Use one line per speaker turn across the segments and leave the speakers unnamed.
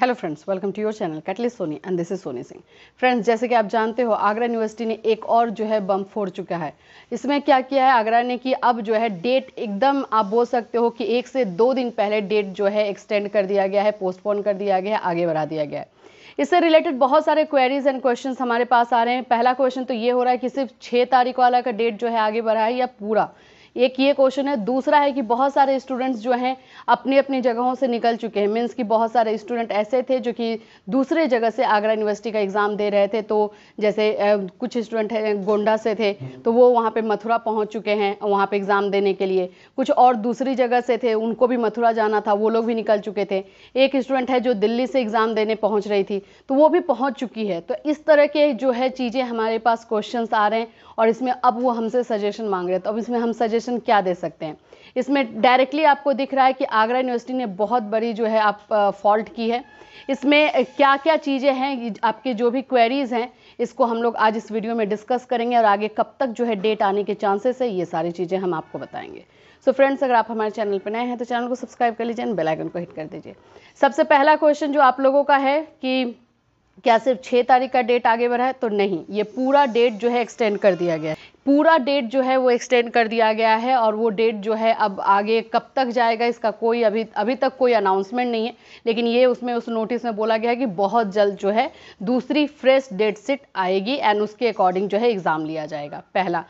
hello friends welcome to your channel catalyst Soni and this is Soni Singh friends जैसे कि आप जानते हो आगरा यूनिवर्सिटी ने एक और जो है बम फोड़ चुका है इसमें क्या किया है आगरा ने कि अब जो है डेट एकदम आप बोल सकते हो कि एक से दो दिन पहले डेट जो है एक्सटेंड कर दिया गया है पोस्टपोन कर दिया गया है आगे बढ़ा दिया गया है इससे रिलेटेड बहुत सारे क्वेरीज एंड क्वेश्चन हमारे पास आ रहे हैं पहला क्वेश्चन तो ये हो रहा है कि सिर्फ छः तारीख वाला का डेट जो है आगे बढ़ा है या पूरा एक ये क्वेश्चन है दूसरा है कि बहुत सारे स्टूडेंट्स जो हैं अपनी अपनी जगहों से निकल चुके हैं मीन्स कि बहुत सारे स्टूडेंट ऐसे थे जो कि दूसरे जगह से आगरा यूनिवर्सिटी का एग्ज़ाम दे रहे थे तो जैसे कुछ स्टूडेंट हैं गोंडा से थे तो वो वहाँ पर मथुरा पहुँच चुके हैं वहाँ पर एग्ज़ाम देने के लिए कुछ और दूसरी जगह से थे उनको भी मथुरा जाना था वो लोग भी निकल चुके थे एक स्टूडेंट है जो दिल्ली से एग्ज़ाम देने पहुँच रही थी तो वो भी पहुँच चुकी है तो इस तरह के जो है चीज़ें हमारे पास क्वेश्चन आ रहे हैं और इसमें अब वो हमसे सजेशन मांग रहे हैं तो अब इसमें हम सजेशन सजेशन क्या दे सकते हैं इसमें डायरेक्टली आपको दिख रहा है कि आगरा यूनिवर्सिटी ने बहुत बड़ी जो है आप फॉल्ट की है इसमें क्या क्या चीज़ें हैं आपके जो भी क्वेरीज़ हैं इसको हम लोग आज इस वीडियो में डिस्कस करेंगे और आगे कब तक जो है डेट आने के चांसेस है ये सारी चीज़ें हम आपको बताएंगे सो so फ्रेंड्स अगर आप हमारे चैनल पर नए हैं तो चैनल को सब्सक्राइब कर लीजिए बेल आइकन को हिट कर दीजिए सबसे पहला क्वेश्चन जो आप लोगों का है कि क्या सिर्फ छः तारीख का डेट आगे बढ़ा है तो नहीं ये पूरा डेट जो है एक्सटेंड कर दिया गया है पूरा डेट जो है वो एक्सटेंड कर दिया गया है और वो डेट जो है अब आगे कब तक जाएगा इसका कोई अभी अभी तक कोई अनाउंसमेंट नहीं है लेकिन ये उसमें उस नोटिस में बोला गया है कि बहुत जल्द जो है दूसरी फ्रेश डेट सीट आएगी एंड उसके अकॉर्डिंग जो है एग्ज़ाम लिया जाएगा पहला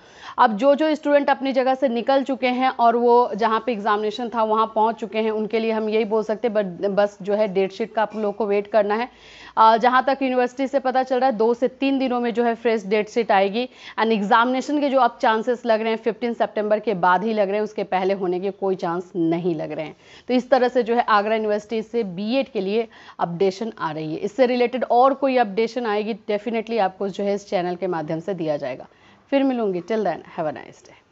अब जो जो स्टूडेंट अपनी जगह से निकल चुके हैं और वो जहाँ पर एग्ज़ामिनेशन था वहाँ पहुँच चुके हैं उनके लिए हम यही बोल सकते बट बस जो है डेट शीट का आप लोग को वेट करना है जहाँ तक यूनिवर्सिटी से पता चल रहा है दो से तीन दिनों में जो है फ्रेश डेट शीट आएगी एंड एग्जामिनेशन के जो अब चांसेस लग रहे हैं फिफ्टीन सेप्टेम्बर के बाद ही लग रहे हैं उसके पहले होने के कोई चांस नहीं लग रहे हैं तो इस तरह से जो है आगरा यूनिवर्सिटी से बी के लिए अपडेशन आ रही है इससे रिलेटेड और कोई अपडेशन आएगी डेफिनेटली आपको जो है इस चैनल के माध्यम से दिया जाएगा फिर मिलूंगी till then have a nice day